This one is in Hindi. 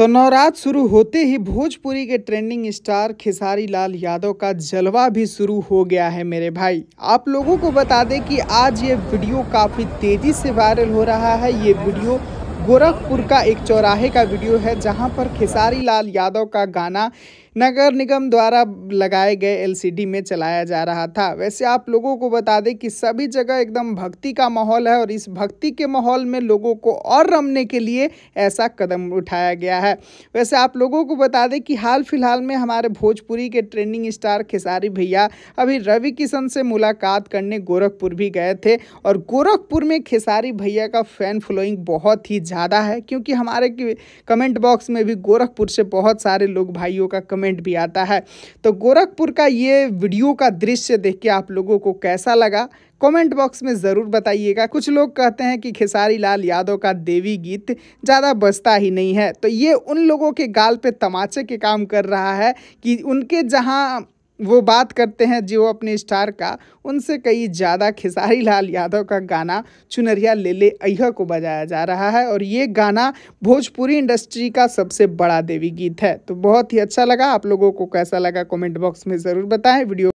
तो नवरात्र शुरू होते ही भोजपुरी के ट्रेंडिंग स्टार खेसारी लाल यादव का जलवा भी शुरू हो गया है मेरे भाई आप लोगों को बता दें कि आज ये वीडियो काफ़ी तेज़ी से वायरल हो रहा है ये वीडियो गोरखपुर का एक चौराहे का वीडियो है जहां पर खेसारी लाल यादव का गाना नगर निगम द्वारा लगाए गए एलसीडी में चलाया जा रहा था वैसे आप लोगों को बता दें कि सभी जगह एकदम भक्ति का माहौल है और इस भक्ति के माहौल में लोगों को और रमने के लिए ऐसा कदम उठाया गया है वैसे आप लोगों को बता दें कि हाल फिलहाल में हमारे भोजपुरी के ट्रेंडिंग स्टार खेसारी भैया अभी रवि किशन से मुलाकात करने गोरखपुर भी गए थे और गोरखपुर में खेसारी भैया का फैन फॉलोइंग बहुत ही ज़्यादा है क्योंकि हमारे कमेंट बॉक्स में भी गोरखपुर से बहुत सारे लोग भाइयों का कमेंट भी आता है तो गोरखपुर का ये वीडियो का दृश्य देख के आप लोगों को कैसा लगा कमेंट बॉक्स में ज़रूर बताइएगा कुछ लोग कहते हैं कि खेसारी लाल यादव का देवी गीत ज़्यादा बसता ही नहीं है तो ये उन लोगों के गाल पे तमाचे के काम कर रहा है कि उनके जहाँ वो बात करते हैं जो अपने स्टार का उनसे कई ज़्यादा खेसारी लाल यादव का गाना चुनरिया ले ले अह को बजाया जा रहा है और ये गाना भोजपुरी इंडस्ट्री का सबसे बड़ा देवी गीत है तो बहुत ही अच्छा लगा आप लोगों को कैसा लगा कमेंट बॉक्स में ज़रूर बताएं वीडियो